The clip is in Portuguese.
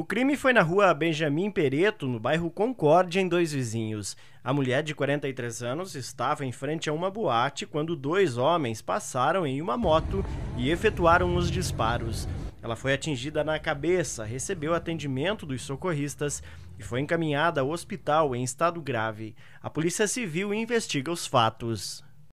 O crime foi na rua Benjamin Pereto, no bairro Concórdia, em Dois Vizinhos. A mulher de 43 anos estava em frente a uma boate quando dois homens passaram em uma moto e efetuaram os disparos. Ela foi atingida na cabeça, recebeu atendimento dos socorristas e foi encaminhada ao hospital em estado grave. A Polícia Civil investiga os fatos.